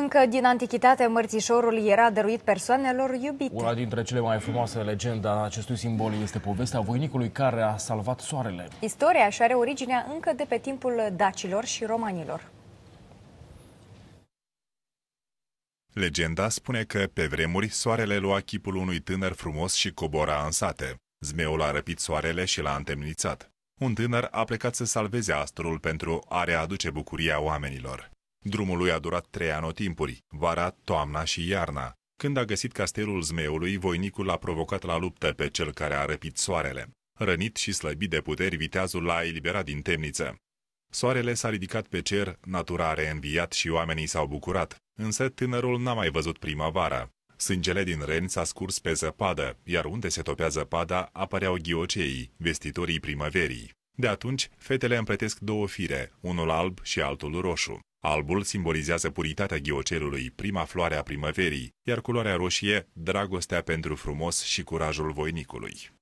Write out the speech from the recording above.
Încă din antichitate, mărțișorul era dăruit persoanelor iubite. Una dintre cele mai frumoase legende a acestui simbol este povestea voinicului care a salvat soarele. Istoria și are originea încă de pe timpul dacilor și romanilor. Legenda spune că, pe vremuri, soarele lua chipul unui tânăr frumos și cobora în sate. Zmeul a răpit soarele și l-a întemnițat. Un tânăr a plecat să salveze astrul pentru a readuce bucuria oamenilor. Drumul lui a durat trei anotimpuri, vara, toamna și iarna. Când a găsit castelul zmeului, voinicul l-a provocat la luptă pe cel care a răpit soarele. Rănit și slăbit de puteri, viteazul l-a eliberat din temniță. Soarele s-a ridicat pe cer, natura a reînviat și oamenii s-au bucurat, însă tânărul n-a mai văzut primăvara. Sângele din ren s-a scurs pe zăpadă, iar unde se topea zăpada apăreau ghioceii, vestitorii primăverii. De atunci, fetele împletesc două fire, unul alb și altul roșu. Albul simbolizează puritatea ghiocelului, prima floare a primăverii, iar culoarea roșie, dragostea pentru frumos și curajul voinicului.